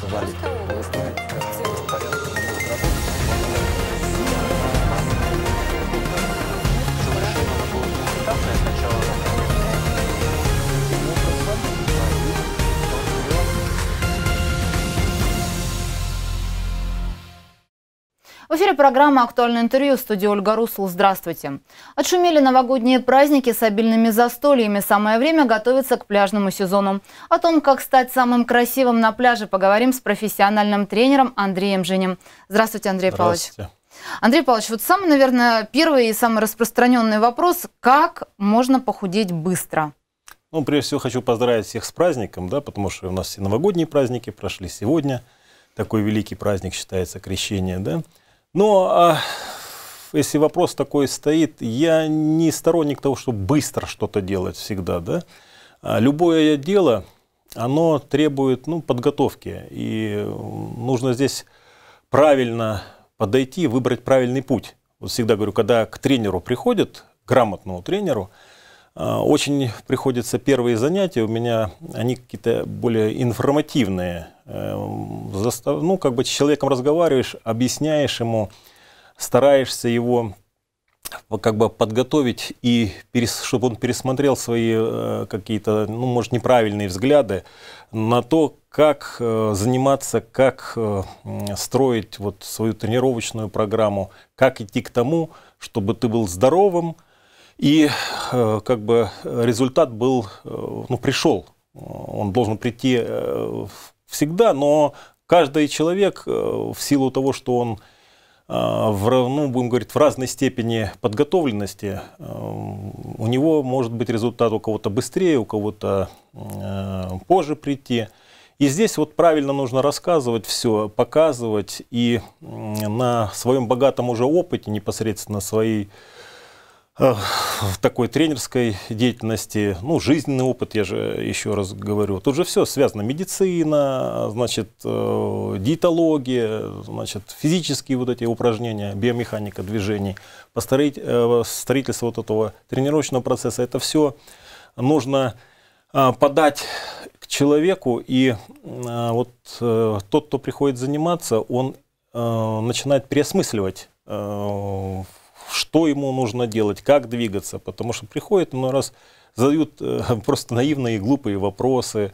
Тогда называли. В эфире программа «Актуальное интервью» в студии Ольга Русул. Здравствуйте. Отшумели новогодние праздники с обильными застольями. Самое время готовиться к пляжному сезону. О том, как стать самым красивым на пляже, поговорим с профессиональным тренером Андреем Женем. Здравствуйте, Андрей Здравствуйте. Павлович. Андрей Павлович, вот самый, наверное, первый и самый распространенный вопрос – как можно похудеть быстро? Ну, прежде всего, хочу поздравить всех с праздником, да, потому что у нас все новогодние праздники прошли сегодня. Такой великий праздник считается крещение, да. Но а, если вопрос такой стоит, я не сторонник того, чтобы быстро что-то делать всегда, да. А любое дело, оно требует ну, подготовки, и нужно здесь правильно подойти, выбрать правильный путь. Вот всегда говорю, когда к тренеру приходят, грамотному тренеру, а, очень приходится первые занятия, у меня они какие-то более информативные, Э, застав... ну, как бы с человеком разговариваешь, объясняешь ему, стараешься его э, как бы подготовить и перес, чтобы он пересмотрел свои э, какие-то, ну, может, неправильные взгляды на то, как э, заниматься, как э, строить вот свою тренировочную программу, как идти к тому, чтобы ты был здоровым и э, как бы результат был, э, ну, пришел, э, он должен прийти э, в всегда, но каждый человек э, в силу того, что он э, в равну, будем говорить, в разной степени подготовленности, э, у него может быть результат у кого-то быстрее, у кого-то позже прийти. И здесь вот правильно нужно рассказывать все, показывать и на своем богатом уже опыте, непосредственно своей в такой тренерской деятельности, ну, жизненный опыт, я же еще раз говорю, тут же все связано, медицина, значит, э, диетология, значит, физические вот эти упражнения, биомеханика движений, э, строительство вот этого тренировочного процесса, это все нужно а, подать к человеку, и э, вот тот, кто приходит заниматься, он начинает переосмысливать что ему нужно делать, как двигаться, потому что приходит иной раз задают э, просто наивные и глупые вопросы,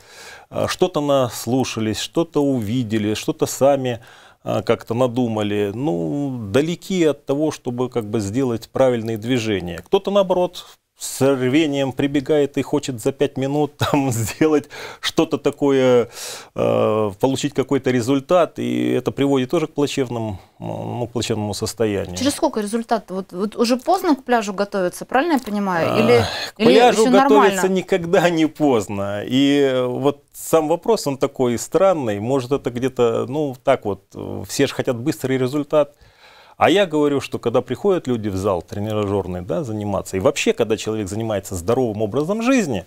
э, что-то наслушались, что-то увидели, что-то сами э, как-то надумали, ну, далеки от того, чтобы как бы сделать правильные движения. Кто-то, наоборот, с рвением прибегает и хочет за пять минут там сделать что-то такое, э, получить какой-то результат, и это приводит тоже к плачевному, ну, к плачевному состоянию. Через сколько результат? Вот, вот уже поздно к пляжу готовиться, правильно я понимаю? А, или, к или пляжу еще готовиться никогда не поздно. И вот сам вопрос, он такой странный, может это где-то, ну так вот, все же хотят быстрый результат, а я говорю, что когда приходят люди в зал тренажерный да, заниматься, и вообще, когда человек занимается здоровым образом жизни,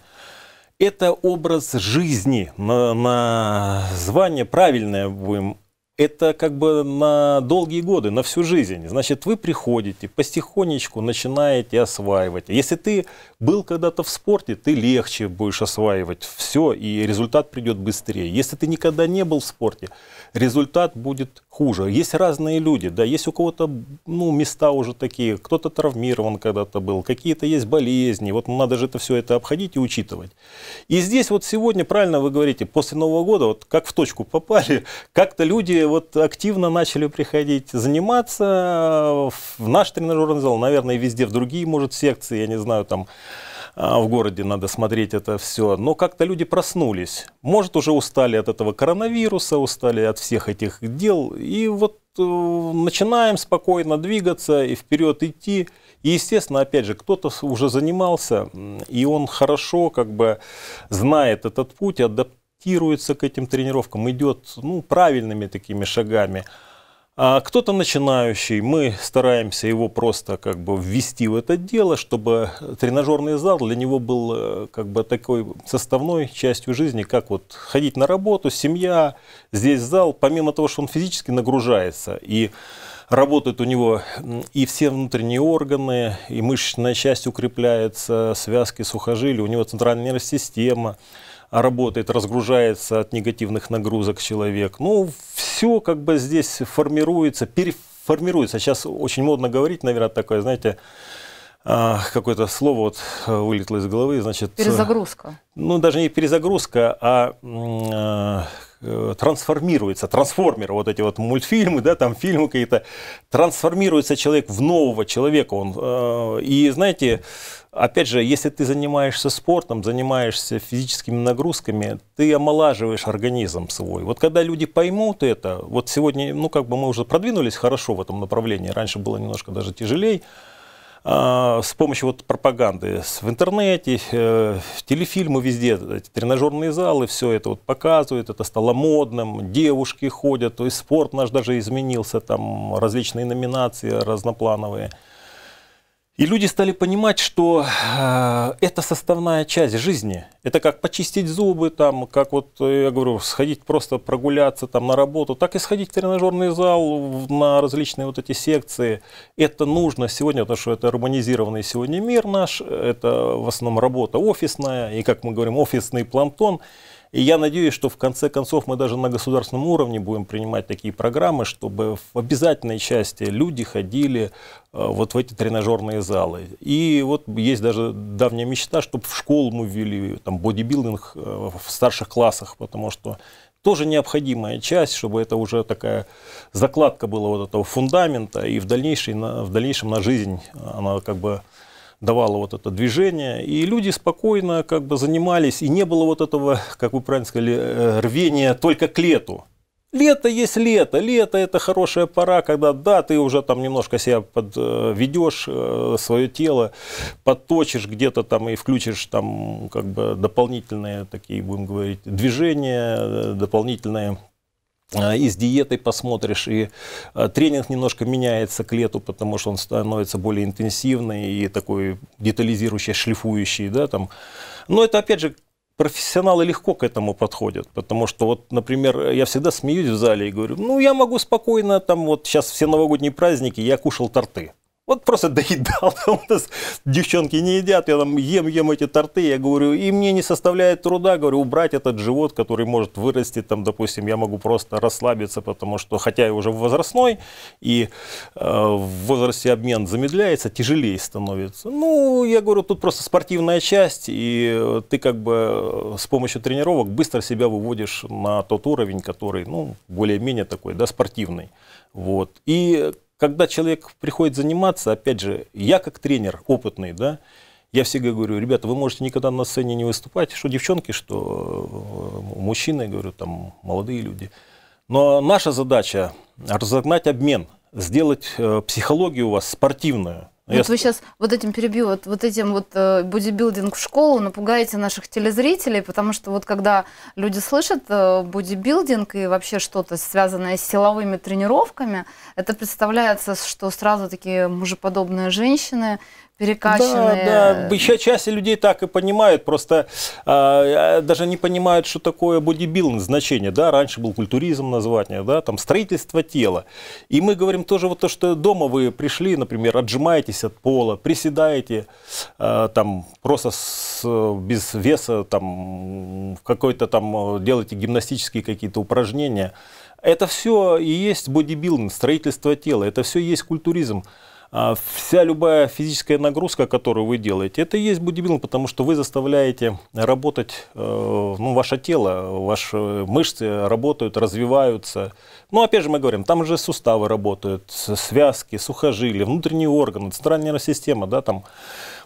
это образ жизни, на, название правильное будем это как бы на долгие годы, на всю жизнь. Значит, вы приходите, потихонечку начинаете осваивать. Если ты был когда-то в спорте, ты легче будешь осваивать все, и результат придет быстрее. Если ты никогда не был в спорте, результат будет хуже. Есть разные люди, да, есть у кого-то ну, места уже такие, кто-то травмирован когда-то был, какие-то есть болезни, вот надо же это все это обходить и учитывать. И здесь вот сегодня, правильно вы говорите, после Нового года, вот как в точку попали, как-то люди вот активно начали приходить заниматься э, в наш тренажерный зал, наверное, везде, в другие, может, секции, я не знаю, там а, в городе надо смотреть это все. Но как-то люди проснулись. Может, уже устали от этого коронавируса, устали от всех этих дел. И вот э, начинаем спокойно двигаться и вперед идти. И, естественно, опять же, кто-то уже занимался, и он хорошо как бы знает этот путь, адаптируется адаптируется к этим тренировкам, идет ну, правильными такими шагами. А кто-то начинающий, мы стараемся его просто как бы ввести в это дело, чтобы тренажерный зал для него был э, как бы такой составной частью жизни, как вот ходить на работу, семья, здесь зал, помимо того, что он физически нагружается и работают у него и все внутренние органы, и мышечная часть укрепляется, связки, сухожилия, у него центральная нервная система, работает, разгружается от негативных нагрузок человек. Ну, все как бы здесь формируется, переформируется. Сейчас очень модно говорить, наверное, такое, знаете, а, какое-то слово вот э, вылетело из головы, значит... Перезагрузка. Ну, даже не перезагрузка, а, а Э, трансформируется, трансформер, вот эти вот мультфильмы, да, там фильмы какие-то, трансформируется человек в нового человека. Он, э, и знаете, опять же, если ты занимаешься спортом, занимаешься физическими нагрузками, ты омолаживаешь организм свой. Вот когда люди поймут это, вот сегодня, ну как бы мы уже продвинулись хорошо в этом направлении, раньше было немножко даже тяжелее, а, с помощью вот пропаганды в интернете, э, телефильмы везде, тренажерные залы, все это вот показывают, это стало модным, девушки ходят, то есть спорт наш даже изменился, там различные номинации разноплановые – и люди стали понимать, что э, это составная часть жизни. Это как почистить зубы, там, как вот, э, я говорю, сходить просто прогуляться там, на работу, так и сходить в тренажерный зал, на различные вот эти секции. Это нужно сегодня, потому что это урбанизированный сегодня мир наш, э, это в основном работа офисная, и, как мы говорим, офисный планктон – и я надеюсь, что в конце концов мы даже на государственном уровне будем принимать такие программы, чтобы в обязательной части люди ходили э, вот в эти тренажерные залы. И вот есть даже давняя мечта, чтобы в школу мы ввели там, бодибилдинг э, в старших классах, потому что тоже необходимая часть, чтобы это уже такая закладка была вот этого фундамента, и в, дальнейшей, в дальнейшем на жизнь она как бы давала вот это движение. И люди спокойно как бы занимались, и не было вот этого, как вы правильно сказали, э, рвения только к лету. Лето есть лето, лето это хорошая пора, когда да, ты уже там немножко себя подведешь, э, э, свое тело подточишь где-то там и включишь там как бы дополнительные такие, будем говорить, движения, дополнительные а, и с диетой посмотришь, и а, тренинг немножко меняется к лету, потому что он становится более интенсивный и такой детализирующий, шлифующий, да, там. Но это, опять же, профессионалы легко к этому подходят, потому что вот, например, я всегда смеюсь в зале и говорю, ну, я могу спокойно, там вот сейчас все новогодние праздники, я кушал торты. Вот просто доедал. Там у нас девчонки не едят, я там ем, ем эти торты, я говорю, и мне не составляет труда, говорю, убрать этот живот, который может вырасти, там, допустим, я могу просто расслабиться, потому что, хотя я уже возрастной, и э, в возрасте обмен замедляется, тяжелее становится. Ну, я говорю, тут просто спортивная часть, и ты как бы э, с помощью тренировок быстро себя выводишь на тот уровень, который, ну, более-менее такой, да, спортивный. Вот. И когда человек приходит заниматься, опять же, я как тренер опытный, да, я всегда говорю, ребята, вы можете никогда на сцене не выступать, что девчонки, что э, мужчины, говорю, там молодые люди. Но наша задача разогнать обмен, сделать э, психологию у вас спортивную, ну, вот я... вы сейчас вот этим перебью, вот, вот этим вот э, бодибилдинг в школу напугаете наших телезрителей, потому что вот когда люди слышат э, бодибилдинг и вообще что-то связанное с силовыми тренировками, это представляется, что сразу такие мужеподобные женщины, перекачанные. Да, да. Еще часть людей так и понимают, просто э, даже не понимают, что такое бодибилдинг, значение. Да? Раньше был культуризм название, да? там строительство тела. И мы говорим тоже вот то, что дома вы пришли, например, отжимаетесь от пола, приседаете, э, там просто с, без веса, там в какой-то там делаете гимнастические какие-то упражнения. Это все и есть бодибилдинг, строительство тела, это все и есть культуризм. А, вся любая физическая нагрузка, которую вы делаете, это и есть бодибилдинг, потому что вы заставляете работать, э, ну, ваше тело, ваши мышцы работают, развиваются. Ну, опять же, мы говорим, там же суставы работают, связки, сухожилия, внутренние органы, центральная система, да, там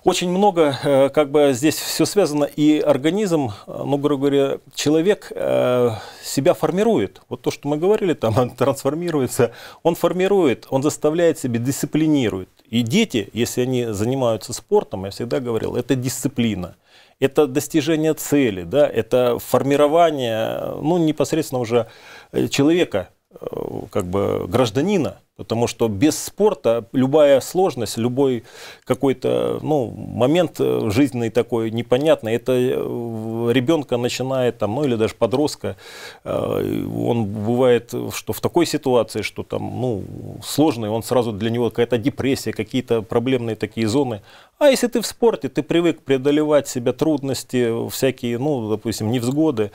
очень много, э, как бы здесь все связано, и организм, э, ну, грубо говоря, человек э, себя формирует. Вот то, что мы говорили, там он трансформируется, он формирует, он заставляет себя, дисциплинирует. И дети, если они занимаются спортом, я всегда говорил, это дисциплина это достижение цели, да, это формирование ну, непосредственно уже человека, Э, как бы гражданина, потому что без спорта любая сложность, любой какой-то ну, момент э, жизненный такой непонятный, это э, ребенка начинает, там, ну или даже подростка, он бывает, что в такой ситуации, что там, ну, сложный, он сразу для него какая-то депрессия, какие-то проблемные такие зоны. А если ты в спорте, ты привык преодолевать себя трудности, всякие, ну, допустим, невзгоды,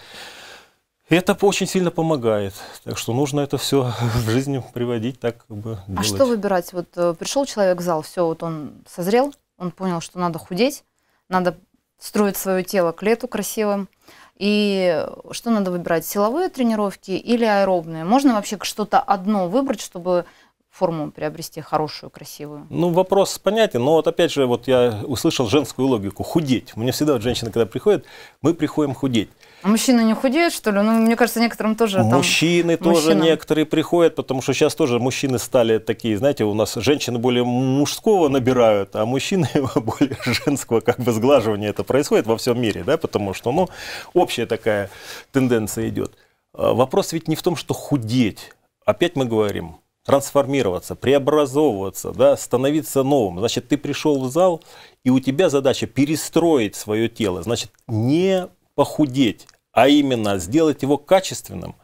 это очень сильно помогает. Так что нужно это все в жизни приводить, так как бы а делать. А что выбирать? Вот э, пришел человек в зал, все, вот он созрел, он понял, что надо худеть, надо строить свое тело к лету красивым. И что надо выбирать, силовые тренировки или аэробные? Можно вообще что-то одно выбрать, чтобы форму приобрести хорошую, красивую? Ну, вопрос понятен, но вот опять же, вот я услышал женскую логику – худеть. Мне всегда вот женщины, когда приходят, мы приходим худеть. А мужчины не худеют, что ли? Ну, мне кажется, некоторым тоже Мужчины там, тоже мужчинам. некоторые приходят, потому что сейчас тоже мужчины стали такие, знаете, у нас женщины более мужского набирают, а мужчины более женского как бы сглаживание это происходит во всем мире, да, потому что, ну, общая такая тенденция идет. А, вопрос ведь не в том, что худеть. Опять мы говорим, трансформироваться, преобразовываться, да, становиться новым. Значит, ты пришел в зал, и у тебя задача перестроить свое тело. Значит, не похудеть, а именно сделать его качественным,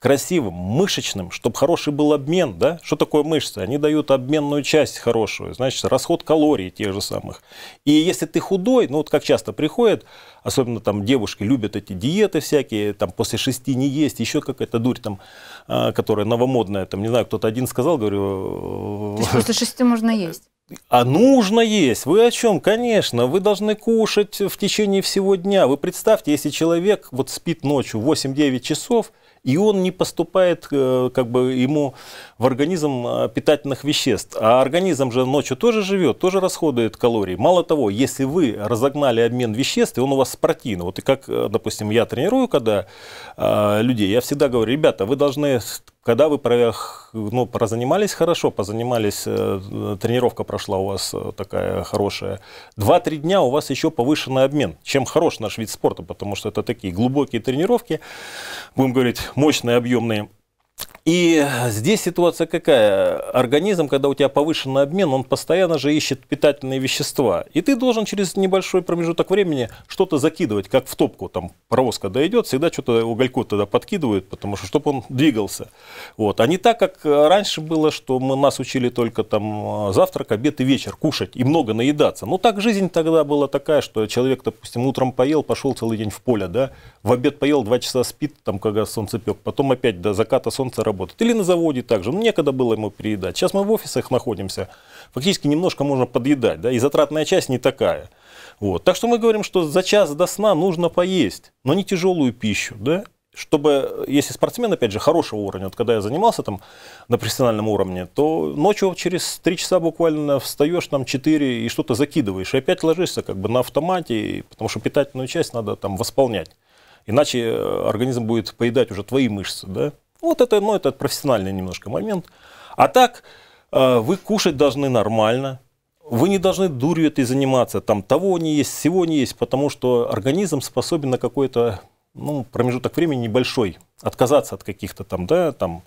красивым, мышечным, чтобы хороший был обмен, да? Что такое мышцы? Они дают обменную часть хорошую, значит, расход калорий тех же самых. И если ты худой, ну вот как часто приходит, особенно там девушки любят эти диеты всякие, там после шести не есть, еще какая-то дурь там, а, которая новомодная, там, не знаю, кто-то один сказал, говорю... То есть после шести можно есть? А нужно есть. Вы о чем? Конечно, вы должны кушать в течение всего дня. Вы представьте, если человек вот спит ночью 8-9 часов, и он не поступает э, как бы ему в организм э, питательных веществ. А организм же ночью тоже живет, тоже расходует калории. Мало того, если вы разогнали обмен веществ, и он у вас спортивный, Вот и как, э, допустим, я тренирую, когда людей, я всегда говорю, ребята, вы должны когда вы ну, позанимались хорошо, позанимались, э, тренировка прошла у вас э, такая хорошая, Два-три дня у вас еще повышенный обмен, чем хорош наш вид спорта, потому что это такие глубокие тренировки, будем говорить, мощные, объемные, и здесь ситуация какая? Организм, когда у тебя повышенный обмен, он постоянно же ищет питательные вещества. И ты должен через небольшой промежуток времени что-то закидывать, как в топку. Там провозка дойдет, всегда что-то угольку тогда подкидывают, потому что, чтобы он двигался. Вот. А не так, как раньше было, что мы, нас учили только там э, завтрак, обед и вечер кушать и много наедаться. Ну, так жизнь тогда была такая, что человек, допустим, утром поел, пошел целый день в поле, да, в обед поел, два часа спит, там, когда солнце пек, потом опять до заката солнца немца работают. Или на заводе также. Ну, некогда было ему переедать. Сейчас мы в офисах находимся. Фактически немножко можно подъедать. Да? И затратная часть не такая. Вот. Так что мы говорим, что за час до сна нужно поесть, но не тяжелую пищу. Да? чтобы, если спортсмен, опять же, хорошего уровня, вот когда я занимался там на профессиональном уровне, то ночью через три часа буквально встаешь там четыре и что-то закидываешь, и опять ложишься как бы на автомате, потому что питательную часть надо там восполнять. Иначе э, организм будет поедать уже твои мышцы, да? Вот это, ну, это профессиональный немножко момент. А так, э, вы кушать должны нормально, вы не должны дурью этой заниматься, там того не есть, всего не есть, потому что организм способен на какой-то ну, промежуток времени небольшой отказаться от каких-то там, да, там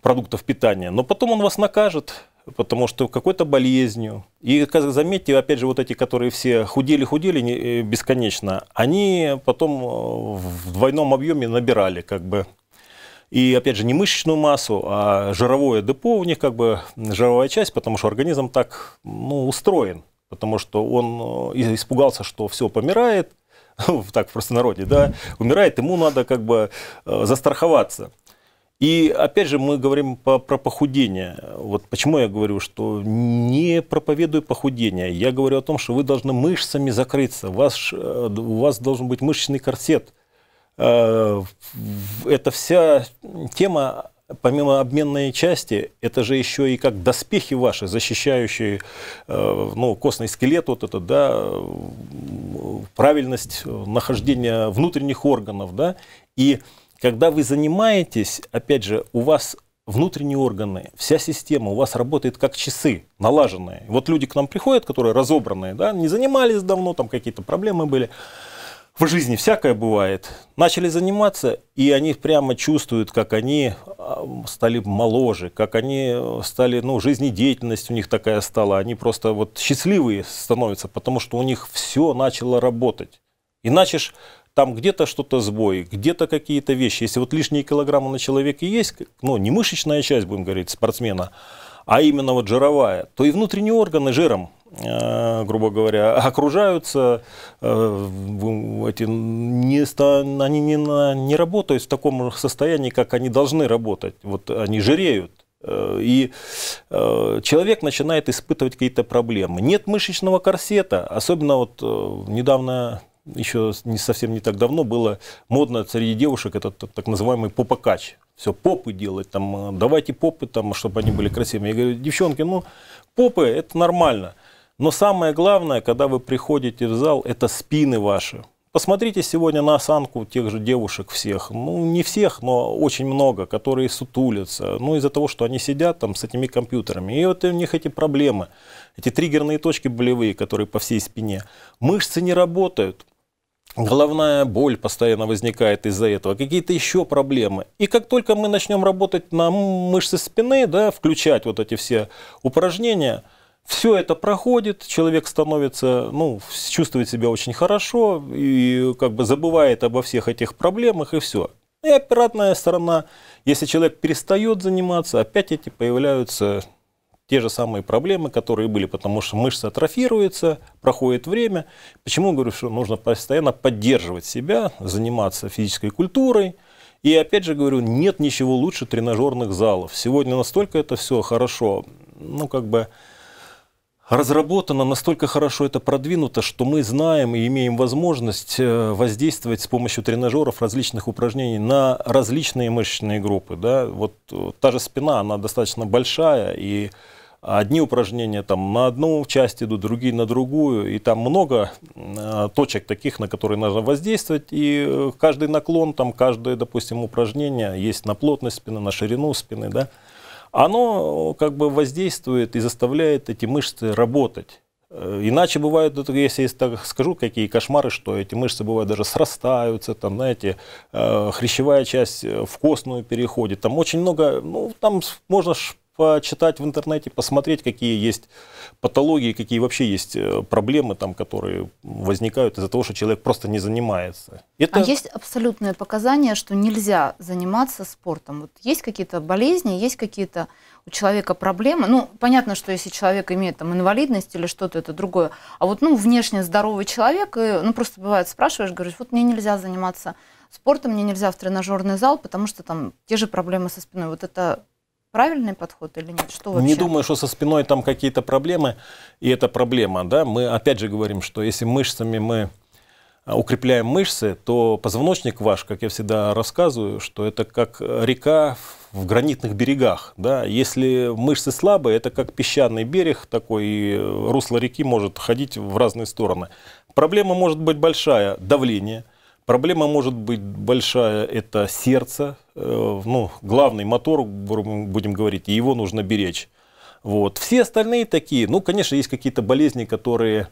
продуктов питания. Но потом он вас накажет, потому что какой-то болезнью. И заметьте, опять же, вот эти, которые все худели-худели э, бесконечно, они потом э, в двойном объеме набирали как бы и, опять же, не мышечную массу, а жировое депо у них как бы жировая часть, потому что организм так ну, устроен. Потому что он э, испугался, что все помирает, так в простонародье, да, умирает, ему надо как бы э, застраховаться. И опять же мы говорим по, про похудение. Вот почему я говорю, что не проповедую похудение. Я говорю о том, что вы должны мышцами закрыться. Ваш, э, у вас должен быть мышечный корсет. Э, эта вся тема, помимо обменной части, это же еще и как доспехи ваши, защищающие э, ну, костный скелет, вот это, да, правильность нахождения внутренних органов, да, и когда вы занимаетесь, опять же, у вас внутренние органы, вся система у вас работает как часы, налаженные. Вот люди к нам приходят, которые разобранные, да, не занимались давно, там какие-то проблемы были в жизни всякое бывает. Начали заниматься, и они прямо чувствуют, как они а, стали моложе, как они э, стали, ну, жизнедеятельность у них такая стала. Они просто вот счастливые становятся, потому что у них все начало работать. Иначе ж там где-то что-то сбой, где-то какие-то вещи. Если вот лишние килограммы на человеке есть, ну, не мышечная часть, будем говорить, спортсмена, а именно вот жировая, то и внутренние органы жиром Э, грубо говоря, окружаются, э, эти не, они не, не работают в таком состоянии, как они должны работать. Вот они жиреют. Э, и человек начинает испытывать какие-то проблемы. Нет мышечного корсета, особенно вот недавно еще не совсем не так давно было модно среди девушек этот так называемый попокач. Все, попы делать, там, давайте попы, там, чтобы они были красивыми. Я говорю, девчонки, ну, попы – это нормально – но самое главное, когда вы приходите в зал, это спины ваши. Посмотрите сегодня на осанку тех же девушек всех. Ну, не всех, но очень много, которые сутулятся. Ну, из-за того, что они сидят там с этими компьютерами. И вот у них эти проблемы. Эти триггерные точки болевые, которые по всей спине. Мышцы не работают. Головная боль постоянно возникает из-за этого, какие-то еще проблемы. И как только мы начнем работать на мышцы спины, да, включать вот эти все упражнения – все это проходит, человек становится, ну, чувствует себя очень хорошо и как бы забывает обо всех этих проблемах и все. И оперативная сторона, если человек перестает заниматься, опять эти появляются те же самые проблемы, которые были, потому что мышцы атрофируются, проходит время. Почему говорю, что нужно постоянно поддерживать себя, заниматься физической культурой, и опять же говорю, нет ничего лучше тренажерных залов. Сегодня настолько это все хорошо, ну как бы разработано, настолько хорошо это продвинуто, что мы знаем и имеем возможность э, воздействовать с помощью тренажеров различных упражнений на различные мышечные группы. Да? Вот э, та же спина, она достаточно большая, и одни упражнения там на одну часть идут, другие на другую, и там много э, точек таких, на которые нужно воздействовать, и каждый наклон, там каждое, допустим, упражнение есть на плотность спины, на ширину спины, да, оно э, как бы воздействует и заставляет эти мышцы работать. Э, иначе бывает, если я так скажу, какие кошмары, что эти мышцы бывают даже срастаются, там, знаете, э, хрящевая часть в костную переходит. Там очень много, ну, там можно почитать в интернете, посмотреть, какие есть патологии, какие вообще есть э, проблемы, там, которые возникают из-за того, что человек просто не занимается. Это... А есть абсолютное показание, что нельзя заниматься спортом? Вот есть какие-то болезни, есть какие-то у человека проблемы? Ну, понятно, что если человек имеет там инвалидность или что-то, это другое. А вот, ну, внешне здоровый человек, и, ну, просто бывает, спрашиваешь, говоришь, вот мне нельзя заниматься спортом, мне нельзя в тренажерный зал, потому что там те же проблемы со спиной. Вот это правильный подход или нет? Что вообще? Не думаю, что со спиной там какие-то проблемы, и это проблема, да. Мы опять же говорим, что если мышцами мы а, укрепляем мышцы, то позвоночник ваш, как я всегда рассказываю, что это как река в гранитных берегах. Да? Если мышцы слабые, это как песчаный берег такой, и русло реки может ходить в разные стороны. Проблема может быть большая – давление – Проблема может быть большая, это сердце, э, ну, главный мотор, будем говорить, и его нужно беречь. Вот. Все остальные такие, ну, конечно, есть какие-то болезни, которые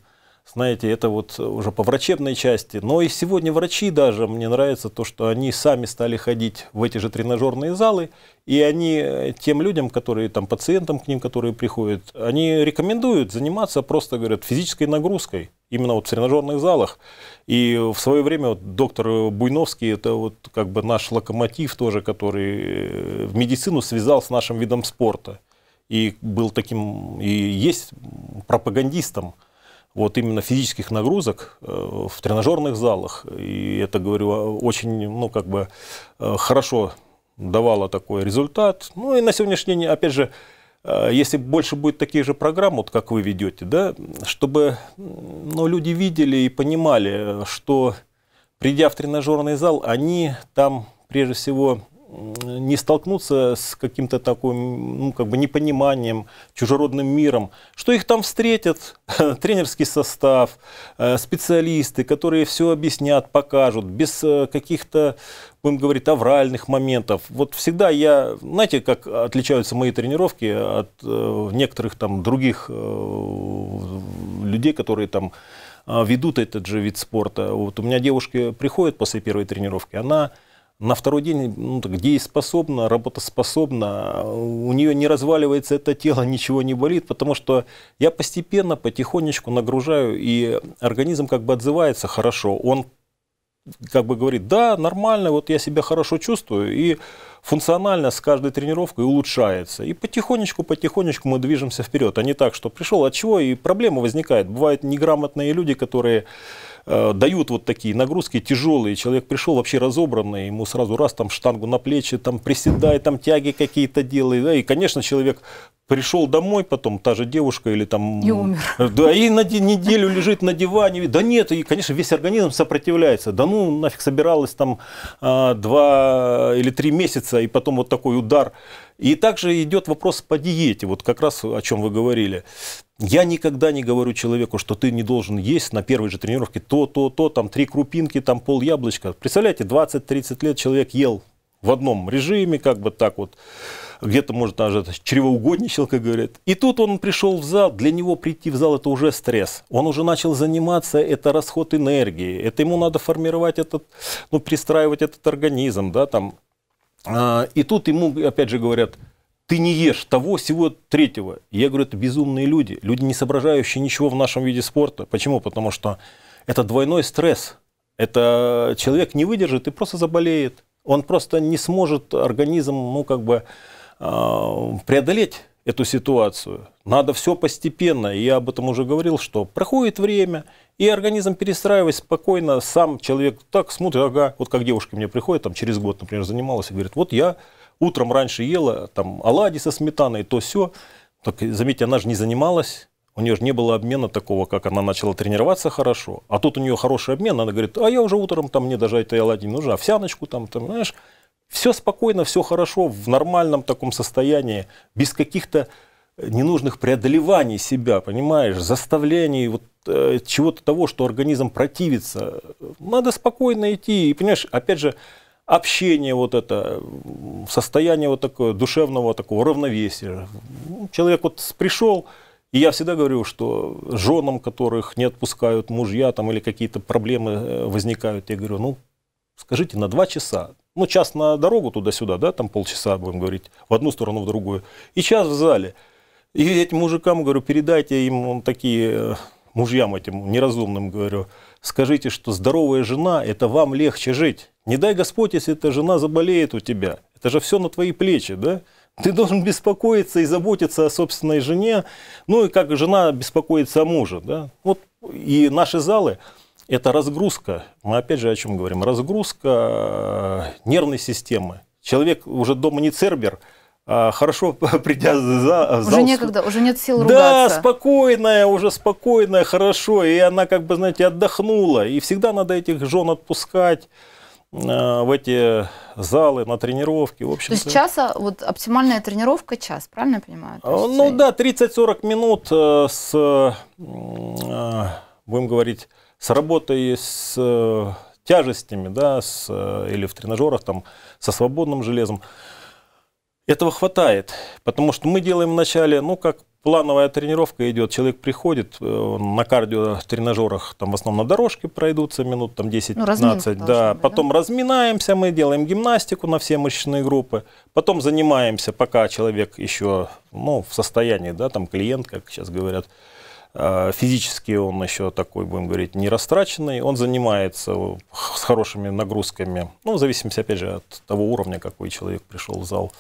знаете, это вот уже по врачебной части. Но и сегодня врачи даже, мне нравится то, что они сами стали ходить в эти же тренажерные залы, и они э, тем людям, которые там, пациентам к ним, которые приходят, они рекомендуют заниматься просто, говорят, физической нагрузкой, именно вот в тренажерных залах. И в свое время вот доктор Буйновский, это вот как бы наш локомотив тоже, который э, в медицину связал с нашим видом спорта. И был таким, и есть пропагандистом вот именно физических нагрузок э, в тренажерных залах. И это, говорю, очень, ну, как бы э, хорошо давало такой результат. Ну, и на сегодняшний день, опять же, э, если больше будет таких же программ, вот как вы ведете, да, чтобы ну, люди видели и понимали, что придя в тренажерный зал, они там прежде всего не столкнуться с каким-то таким, ну, как бы непониманием, чужеродным миром, что их там встретят тренерский состав, э, специалисты, которые все объяснят, покажут, без э, каких-то, будем говорить, авральных моментов. Вот всегда я, знаете, как отличаются мои тренировки от э, некоторых там других людей, которые там ведут этот же вид спорта. Вот у меня девушки приходит после первой тренировки, она на второй день ну, так, дееспособна, работоспособна, у нее не разваливается это тело, ничего не болит, потому что я постепенно, потихонечку нагружаю, и организм как бы отзывается хорошо, он как бы говорит, да, нормально, вот я себя хорошо чувствую, и функционально с каждой тренировкой улучшается. И потихонечку, потихонечку мы движемся вперед, а не так, что пришел, от а чего и проблема возникает. Бывают неграмотные люди, которые Э, дают вот такие нагрузки тяжелые. Человек пришел вообще разобранный, ему сразу раз там штангу на плечи, там приседай, там тяги какие-то делай. Да, и, конечно, человек пришел домой потом, та же девушка или там... И умер. Да, и на неделю лежит на диване. Да нет, и, конечно, весь организм сопротивляется. Да ну, нафиг собиралась там а, два или три месяца, и потом вот такой удар и также идет вопрос по диете, вот как раз о чем вы говорили. Я никогда не говорю человеку, что ты не должен есть на первой же тренировке то, то, то, там три крупинки, там пол яблочка. Представляете, 20-30 лет человек ел в одном режиме, как бы так вот, где-то, может, даже чревоугодничал, как говорят. И тут он пришел в зал, для него прийти в зал – это уже стресс. Он уже начал заниматься, это расход энергии, это ему надо формировать этот, ну, пристраивать этот организм, да, там, а, и тут ему, опять же, говорят, ты не ешь того, всего третьего. Я говорю, это безумные люди, люди, не соображающие ничего в нашем виде спорта. Почему? Потому что это двойной стресс. Это человек не выдержит и просто заболеет. Он просто не сможет организм, ну, как бы а, преодолеть эту ситуацию. Надо все постепенно. И я об этом уже говорил, что проходит время, и организм перестраивается спокойно, сам человек так смотрит, ага, вот как девушка мне приходит там через год, например, занималась и говорит, вот я утром раньше ела там оладьи со сметаной, то все. Так, заметьте, она же не занималась, у нее же не было обмена такого, как она начала тренироваться хорошо. А тут у нее хороший обмен, она говорит, а я уже утром, там мне даже этой оладьи нужна, овсяночку там, там, знаешь. Все спокойно, все хорошо, в нормальном таком состоянии, без каких-то э, ненужных преодолеваний себя, понимаешь, заставлений вот э, чего-то того, что организм противится. Надо спокойно идти. И, понимаешь, опять же, общение вот это, состояние вот такое душевного такого равновесия. Ну, человек вот пришел, и я всегда говорю, что женам, которых не отпускают мужья там или какие-то проблемы э, возникают, я говорю, ну, скажите на два часа, ну, час на дорогу туда-сюда, да, там полчаса, будем говорить, в одну сторону, в другую, и час в зале. И этим мужикам, говорю, передайте им он, такие, э, мужьям этим неразумным, говорю, скажите, что здоровая жена, это вам легче жить. Не дай Господь, если эта жена заболеет у тебя. Это же все на твои плечи, да? Ты должен беспокоиться и заботиться о собственной жене, ну и как жена беспокоится о муже, да? Вот и наши залы, это разгрузка. Мы опять же о чем говорим? Разгрузка э, нервной системы. Человек уже дома не цербер, а хорошо придя за, в зал. Уже некогда, уже нет сил ругаться. Да, спокойная, уже спокойная, хорошо. И она как бы, знаете, отдохнула. И всегда надо этих жен отпускать э, в эти залы на тренировки. В общем -то. То есть часа, вот оптимальная тренировка час, правильно я понимаю? есть... Ну да, 30-40 минут э, с, будем говорить, с работой с э, тяжестями, да, с, э, или в тренажерах там, со свободным железом, этого хватает. Потому что мы делаем вначале, ну, как плановая тренировка идет, человек приходит э, на кардиотренажерах, там в основном на дорожке пройдутся минут там 10-15, ну, да, быть, потом разминаемся, мы делаем гимнастику на все мышечные группы, потом занимаемся, пока человек еще, ну, в состоянии, да, там клиент, как сейчас говорят, а, физически он еще такой, будем говорить, не растраченный. Он занимается с хорошими нагрузками, ну, в зависимости, опять же, от того уровня, какой человек пришел в зал.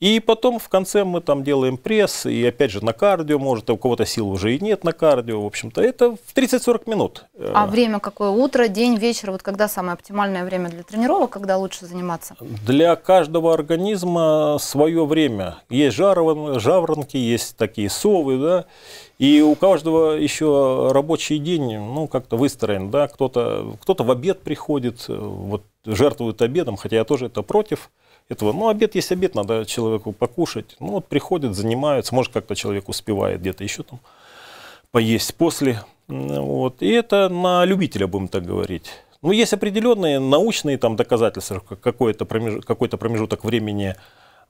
И потом в конце мы там делаем пресс, и опять же на кардио, может, у кого-то сил уже и нет на кардио, в общем-то. Это в 30-40 минут. А э, время какое? Утро, день, вечер? Вот когда самое оптимальное время для тренировок, когда лучше заниматься? Для каждого организма свое время. Есть жарован, жаворонки, есть такие совы, да, и у каждого еще рабочий день, ну, как-то выстроен, да, кто-то кто, -то, кто -то в обед приходит, э, вот жертвует обедом, хотя я тоже это против, этого. Ну, обед есть обед, надо человеку покушать. Ну, вот приходит, занимаются, может, как-то человек успевает где-то еще там поесть после. Вот. И это на любителя, будем так говорить. Ну, есть определенные научные там доказательства, какой-то промежуток, какой промежуток времени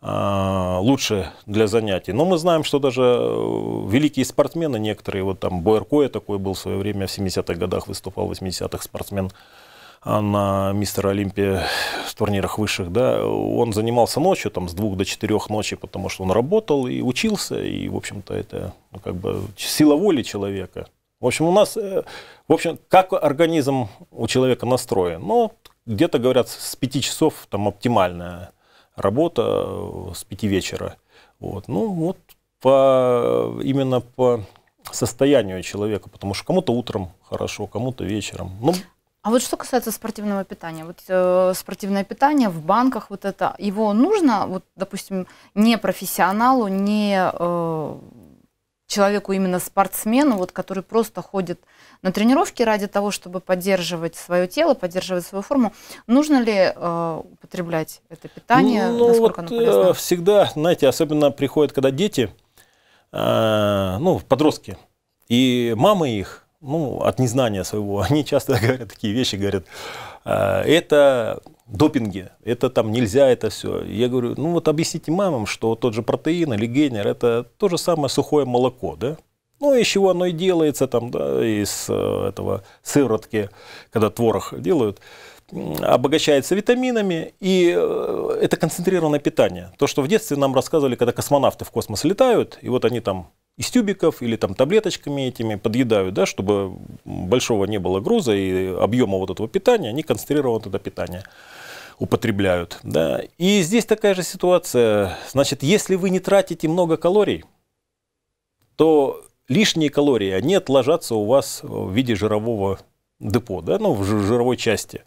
а, лучше для занятий. Но мы знаем, что даже э, великие спортсмены некоторые, вот там Буэркоя такой был в свое время, в 70-х годах выступал, в 80-х спортсмен, а, на мистера Олимпия в турнирах высших, да, он занимался ночью, там, с двух до четырех ночи, потому что он работал и учился, и, в общем-то, это ну, как бы сила воли человека. В общем, у нас, э, в общем, как организм у человека настроен, ну, где-то, говорят, с пяти часов там оптимальная работа, э, с пяти вечера. Вот. Ну, вот по, именно по состоянию человека, потому что кому-то утром хорошо, кому-то вечером. Ну, а вот что касается спортивного питания, вот э, спортивное питание в банках, вот это, его нужно, вот, допустим, не профессионалу, не э, человеку именно спортсмену, вот, который просто ходит на тренировки ради того, чтобы поддерживать свое тело, поддерживать свою форму, нужно ли э, употреблять это питание? Ну, насколько вот, оно полезно? Э, всегда, знаете, особенно приходят, когда дети, э, ну, подростки, и мамы их, ну, от незнания своего, они часто говорят такие вещи, говорят, «А, это допинги, это там нельзя, это все. Я говорю, ну вот объясните мамам, что тот же протеин или генер, это то же самое сухое молоко, да? Ну, из чего оно и делается, там, да, из э, этого сыворотки, когда творог делают, обогащается витаминами, и э, это концентрированное питание. То, что в детстве нам рассказывали, когда космонавты в космос летают, и вот они там из тюбиков или там таблеточками этими подъедают, да, чтобы большого не было груза и объема вот этого питания, они концентрированно это питание употребляют. Да. И здесь такая же ситуация. Значит, если вы не тратите много калорий, то лишние калории, они отложатся у вас в виде жирового депо, да, ну, в жировой части.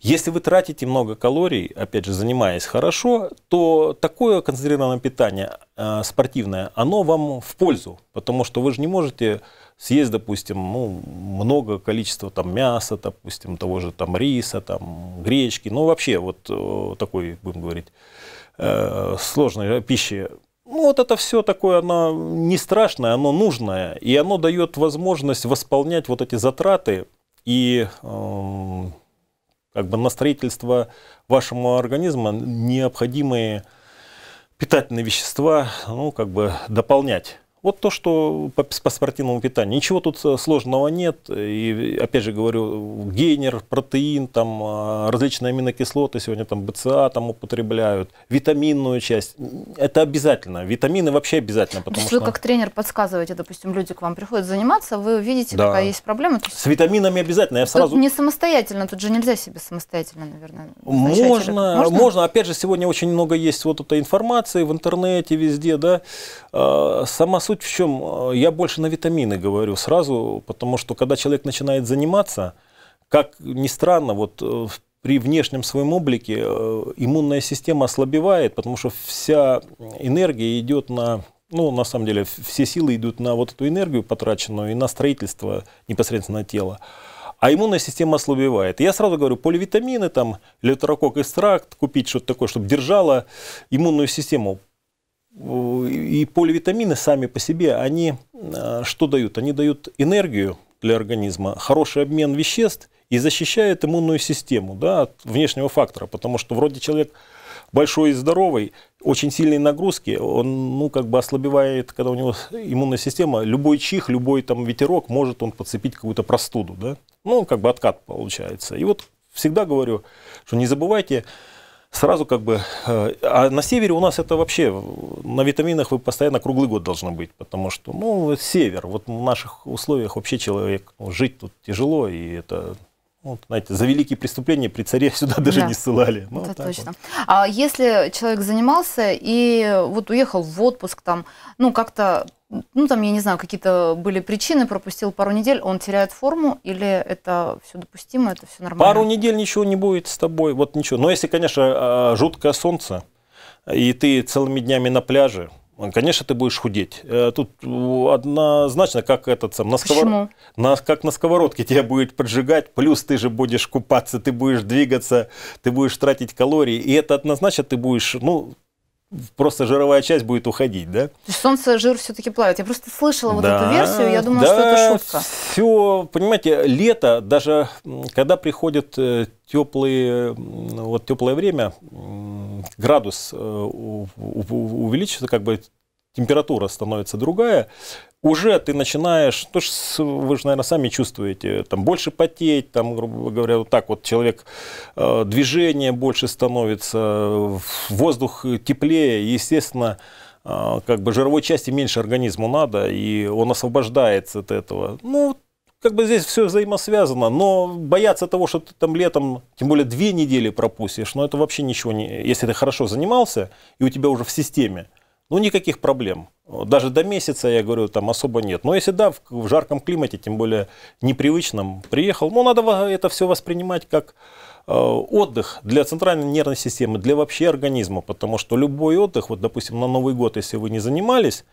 Если вы тратите много калорий, опять же, занимаясь хорошо, то такое концентрированное питание э, спортивное, оно вам в пользу, потому что вы же не можете съесть, допустим, ну, много количества там, мяса, допустим, того же там, риса, там, гречки, ну вообще вот э, такой, будем говорить, э, сложной пищи. Ну, вот это все такое, оно не страшное, оно нужное, и оно дает возможность восполнять вот эти затраты и эм, как бы на строительство вашему организму необходимые питательные вещества, ну, как бы дополнять вот то, что по, по спортивному питанию. Ничего тут э, сложного нет. И опять же говорю, генер, протеин, там а, различные аминокислоты, сегодня там БЦА там употребляют, витаминную часть. Это обязательно. Витамины вообще обязательно. Потому то есть что... вы как тренер подсказываете, допустим, люди к вам приходят заниматься, вы видите, да. какая есть проблема. Есть... С витаминами обязательно. Я сразу... не самостоятельно, тут же нельзя себе самостоятельно, наверное. Можно, можно, можно. Опять же, сегодня очень много есть вот этой информации в интернете, везде, да. А, сама суть в чем, э, я больше на витамины говорю сразу, потому что когда человек начинает заниматься, как ни странно, вот э, при внешнем своем облике э, иммунная система ослабевает, потому что вся энергия идет на, ну, на самом деле, все силы идут на вот эту энергию потраченную и на строительство непосредственно тела. А иммунная система ослабевает. Я сразу говорю, поливитамины, там, летерокок, экстракт, купить что-то такое, чтобы держало иммунную систему и поливитамины сами по себе, они а, что дают? Они дают энергию для организма, хороший обмен веществ и защищает иммунную систему да, от внешнего фактора, потому что вроде человек большой и здоровый, очень сильные нагрузки, он ну, как бы ослабевает, когда у него иммунная система, любой чих, любой там ветерок, может он подцепить какую-то простуду. Да? Ну, как бы откат получается. И вот всегда говорю, что не забывайте сразу как бы... Э, а на севере у нас это вообще... На витаминах вы постоянно круглый год должны быть, потому что, ну, север. Вот в наших условиях вообще человек жить тут тяжело, и это вот, знаете, за великие преступления при царе сюда даже да. не ссылали. Ну, это точно. Вот. А если человек занимался и вот уехал в отпуск, там, ну, как-то, ну, там, я не знаю, какие-то были причины, пропустил пару недель, он теряет форму, или это все допустимо, это все нормально? Пару недель ничего не будет с тобой, вот ничего. Но если, конечно, а, жуткое солнце, и ты целыми днями на пляже, Конечно, ты будешь худеть. Э, тут однозначно, как этот сам, на, сковор... на, как на сковородке тебя будет поджигать, плюс ты же будешь купаться, ты будешь двигаться, ты будешь тратить калории. И это однозначно ты будешь, ну, просто жировая часть будет уходить, да? Солнце жир все-таки плавит. Я просто слышала вот эту версию, я думала, да, что это шутка. Все, понимаете, лето, даже когда приходит э, теплые, вот теплое время, градус э, увеличивается, как бы температура становится другая, уже ты начинаешь, то что, вы же, наверное, сами чувствуете, там больше потеть, там, грубо говоря, вот так вот человек, э, движение больше становится, воздух теплее, естественно, э, как бы жировой части меньше организму надо, и он освобождается от этого. Ну, как бы здесь все взаимосвязано, но бояться того, что ты там летом, тем более две недели пропустишь, но ну, это вообще ничего не... Если ты хорошо занимался, и у тебя уже в системе, ну, никаких проблем. Даже до месяца, я говорю, там особо нет. Но если да, в, в жарком климате, тем более непривычном, приехал, ну, надо это все воспринимать как э, отдых для центральной нервной системы, для вообще организма, потому что любой отдых, вот, допустим, на Новый год, если вы не занимались,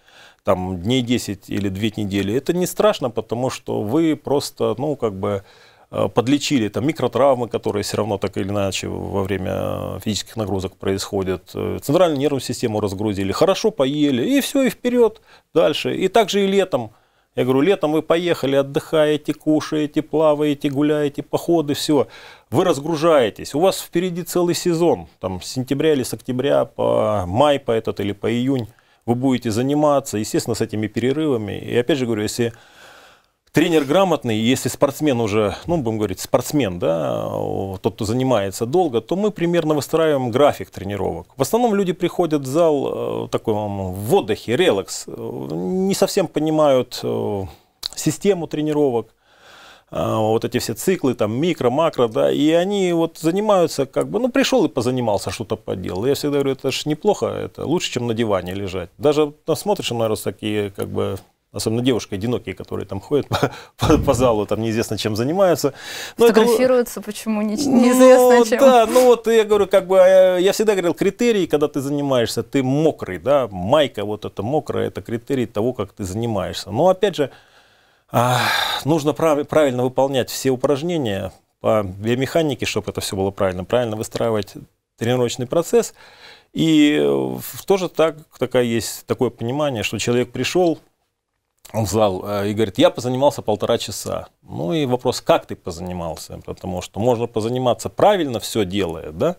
там, дней 10 или 2 недели, это не страшно, потому что вы просто, ну, как бы, Э, подлечили там, микротравмы, которые все равно так или иначе во время э, физических нагрузок происходят, э, центральную нервную систему разгрузили, хорошо поели, и все, и вперед дальше. И также и летом. Я говорю, летом вы поехали, отдыхаете, кушаете, плаваете, гуляете, походы, все. Вы разгружаетесь. У вас впереди целый сезон, там, с сентября или с октября по май по этот или по июнь вы будете заниматься, естественно, с этими перерывами. И опять же говорю, если Тренер грамотный, если спортсмен уже, ну, будем говорить, спортсмен, да, тот, кто занимается долго, то мы примерно выстраиваем график тренировок. В основном люди приходят в зал э, такой в отдыхе, релакс, э, не совсем понимают э, систему тренировок, вот эти все циклы, там, микро, макро, да, и они вот занимаются как бы, ну, пришел и позанимался, что-то поделал. Я всегда говорю, это же неплохо, это лучше, чем на диване лежать. Даже ну, смотришь, наверное, такие, как бы, особенно девушки одинокие, которые там ходят по, по, по залу, там неизвестно чем занимаются. Но Фотографируются, это, почему не, ну неизвестно ну, чем. Да, ну вот я говорю, как бы, а, я всегда говорил, критерии, когда ты занимаешься, ты мокрый, да, майка вот это мокрая, это критерий того, как ты занимаешься. Но опять же, а, нужно прав, правильно выполнять все упражнения по биомеханике, чтобы это все было правильно, правильно выстраивать тренировочный процесс. И э, тоже так, такая есть такое понимание, что человек пришел, в зал э, и говорит, я позанимался полтора часа. Ну и вопрос, как ты позанимался? Потому что можно позаниматься правильно все делая, да,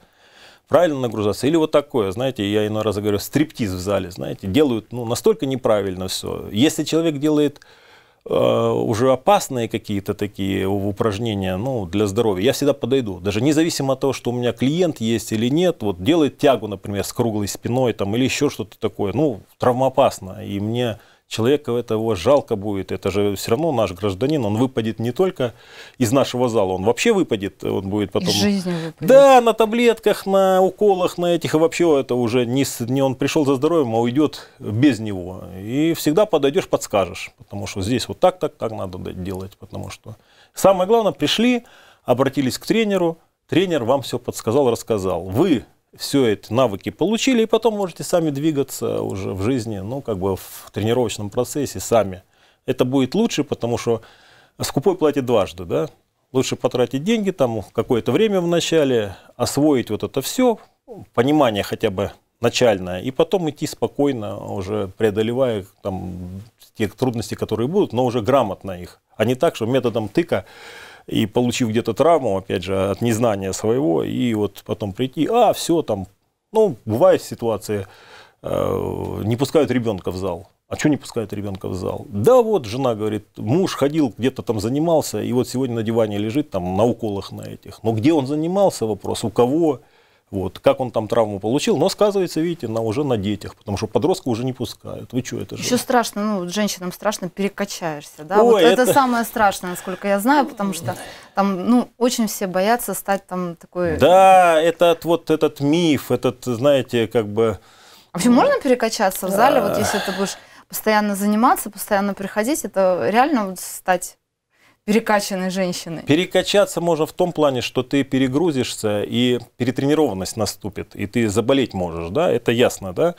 правильно нагружаться. Или вот такое, знаете, я иной раз говорю, стриптиз в зале, знаете, делают ну, настолько неправильно все. Если человек делает э, уже опасные какие-то такие упражнения ну, для здоровья, я всегда подойду. Даже независимо от того, что у меня клиент есть или нет, вот делает тягу, например, с круглой спиной там, или еще что-то такое, ну, травмоопасно. И мне человека этого жалко будет, это же все равно наш гражданин, он выпадет не только из нашего зала, он вообще выпадет, он будет потом... Из жизни выпадет. Да, на таблетках, на уколах, на этих, и вообще это уже не, не он пришел за здоровьем, а уйдет без него. И всегда подойдешь, подскажешь, потому что здесь вот так, так, так надо делать, потому что... Самое главное, пришли, обратились к тренеру, тренер вам все подсказал, рассказал. Вы все эти навыки получили, и потом можете сами двигаться уже в жизни, ну, как бы в тренировочном процессе сами. Это будет лучше, потому что скупой платит дважды, да. Лучше потратить деньги, там, какое-то время вначале, освоить вот это все, понимание хотя бы начальное, и потом идти спокойно, уже преодолевая там те трудности, которые будут, но уже грамотно их, а не так, что методом тыка и получив где-то травму, опять же, от незнания своего, и вот потом прийти, а, все там, ну, бывает ситуации, э, не пускают ребенка в зал. А что не пускают ребенка в зал? Да вот, жена говорит, муж ходил, где-то там занимался, и вот сегодня на диване лежит, там, на уколах на этих. Но где он занимался, вопрос, у кого, вот. Как он там травму получил, но сказывается, видите, на, уже на детях, потому что подростка уже не пускают. Вы что, это же... Еще страшно, ну, женщинам страшно, перекачаешься, да? Ой, вот это... это самое страшное, насколько я знаю, потому что там, ну, очень все боятся стать там такой... Да, этот вот этот миф, этот, знаете, как бы... А вообще можно перекачаться в зале, вот если ты будешь постоянно заниматься, постоянно приходить, это реально вот стать перекачанной женщины Перекачаться можно в том плане, что ты перегрузишься и перетренированность наступит, и ты заболеть можешь, да, это ясно, да,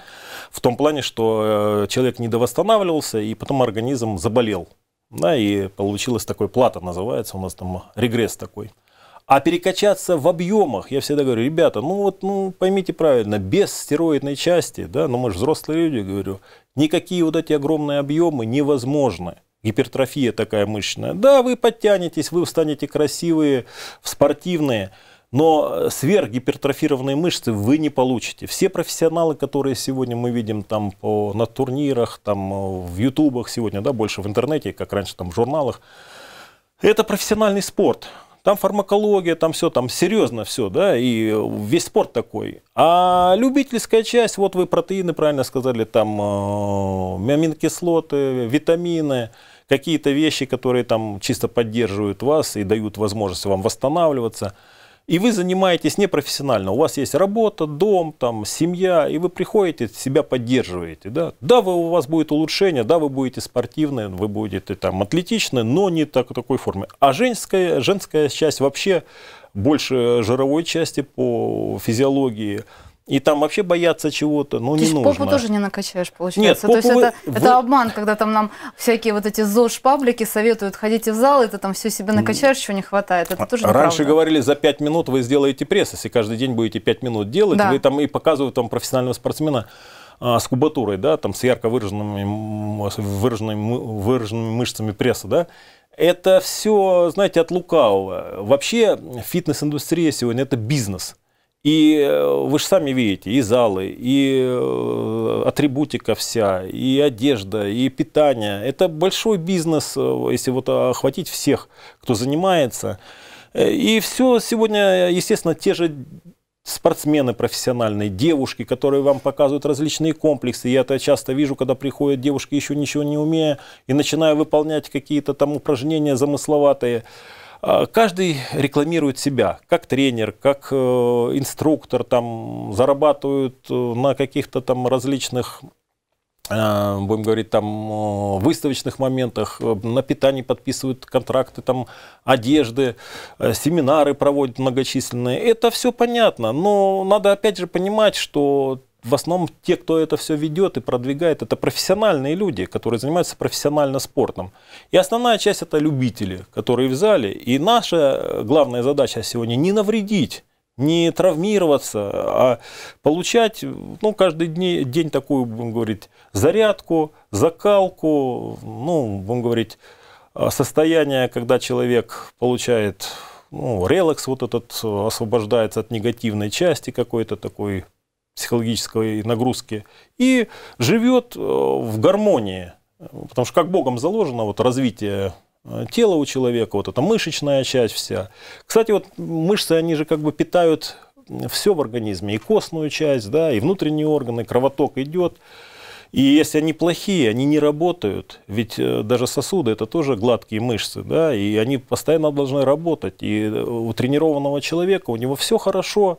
в том плане, что э, человек недовосстанавливался, и потом организм заболел, да, и получилась такой плата, называется у нас там регресс такой. А перекачаться в объемах, я всегда говорю, ребята, ну вот, ну поймите правильно, без стероидной части, да, ну мы же взрослые люди, говорю, никакие вот эти огромные объемы невозможны гипертрофия такая мышечная. Да, вы подтянетесь, вы станете красивые, спортивные, но сверхгипертрофированные мышцы вы не получите. Все профессионалы, которые сегодня мы видим там по, на турнирах, там в ютубах сегодня, да, больше в интернете, как раньше там в журналах, это профессиональный спорт. Там фармакология, там все, там серьезно все, да, и весь спорт такой. А любительская часть, вот вы протеины, правильно сказали, там э, аминокислоты, витамины, какие-то вещи, которые там чисто поддерживают вас и дают возможность вам восстанавливаться. И вы занимаетесь непрофессионально. У вас есть работа, дом, там, семья, и вы приходите, себя поддерживаете. Да, да вы, у вас будет улучшение, да, вы будете спортивны, вы будете там, атлетичны, но не так, такой форме. А женская, женская часть вообще больше жировой части по физиологии – и там вообще бояться чего-то, ну, То не нужно. попу тоже не накачаешь, получается. Нет, То есть вы... это, вы... обман, когда там нам всякие вот эти ЗОЖ-паблики советуют, ходить в зал, и ты там все себе накачаешь, чего не хватает. Это а тоже Раньше говорили, за 5 минут вы сделаете пресс, если каждый день будете 5 минут делать, да. вы там и показывают там профессионального спортсмена а, с кубатурой, да, там с ярко выраженными, выраженными, выраженными мышцами пресса, да, это все, знаете, от лукавого. Вообще фитнес-индустрия сегодня – это бизнес – и э, вы же сами видите, и залы, и э, атрибутика вся, и одежда, и питание. Это большой бизнес, э, если вот охватить всех, кто занимается. И все сегодня, естественно, те же спортсмены профессиональные, девушки, которые вам показывают различные комплексы. Я это часто вижу, когда приходят девушки, еще ничего не умея, и начинаю выполнять какие-то там упражнения замысловатые. А, каждый рекламирует себя, как тренер, как э, инструктор, там, зарабатывают э, на каких-то там различных э, будем говорить, там, выставочных моментах, на питании подписывают контракты, там, одежды, семинары проводят многочисленные. Это все понятно, но надо опять же понимать, что в основном те, кто это все ведет и продвигает, это профессиональные люди, которые занимаются профессионально спортом. И основная часть это любители, которые в зале. И наша э, главная задача сегодня не навредить не травмироваться, а получать ну, каждый день, день такую, будем говорить, зарядку, закалку, ну, будем говорить, э, состояние, когда человек получает ну, релакс вот этот, э, освобождается от негативной части какой-то такой психологической нагрузки, и живет э, в гармонии. Потому что как Богом заложено вот развитие э, тела у человека, вот эта мышечная часть вся. Кстати, вот мышцы, они же как бы питают все в организме, и костную часть, да, и внутренние органы, кровоток идет. И если они плохие, они не работают. Ведь э, даже сосуды – это тоже гладкие мышцы, да, и они постоянно должны работать. И э, у тренированного человека, у него все хорошо,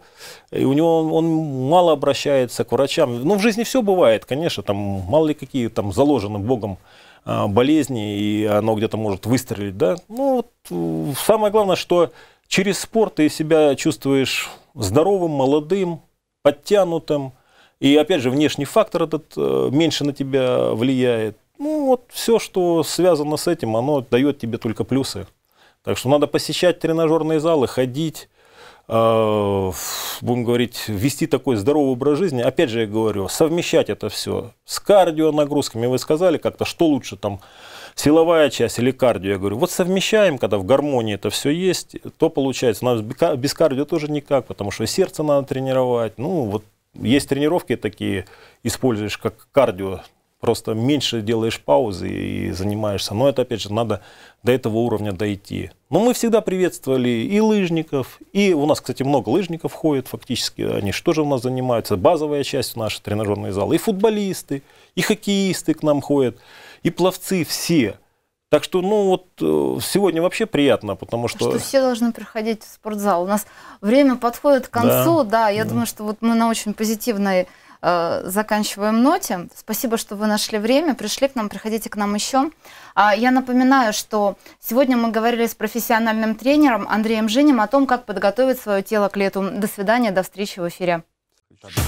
и у него он, он мало обращается к врачам. Ну, в жизни все бывает, конечно, там мало ли какие там заложены Богом а, болезни, и оно где-то может выстрелить, да. Ну, вот, э, самое главное, что через спорт ты себя чувствуешь здоровым, молодым, подтянутым – и опять же, внешний фактор этот э, меньше на тебя влияет. Ну, вот все, что связано с этим, оно дает тебе только плюсы. Так что надо посещать тренажерные залы, ходить, э, будем говорить, вести такой здоровый образ жизни. Опять же, я говорю, совмещать это все с кардио нагрузками. Вы сказали как-то, что лучше там, силовая часть или кардио. Я говорю, вот совмещаем, когда в гармонии это все есть, то получается. Но без кардио тоже никак, потому что сердце надо тренировать. Ну, вот есть тренировки такие, используешь как кардио, просто меньше делаешь паузы и занимаешься. Но это, опять же, надо до этого уровня дойти. Но мы всегда приветствовали и лыжников, и у нас, кстати, много лыжников ходит фактически, они что же у нас занимаются, базовая часть наша, тренажерный залы. и футболисты, и хоккеисты к нам ходят, и пловцы все – так что, ну вот э, сегодня вообще приятно, потому что... Что все должны приходить в спортзал. У нас время подходит к концу, да, да я да. думаю, что вот мы на очень позитивной э, заканчиваем ноте. Спасибо, что вы нашли время, пришли к нам, приходите к нам еще. А, я напоминаю, что сегодня мы говорили с профессиональным тренером Андреем Женем о том, как подготовить свое тело к лету. До свидания, до встречи в эфире. Просто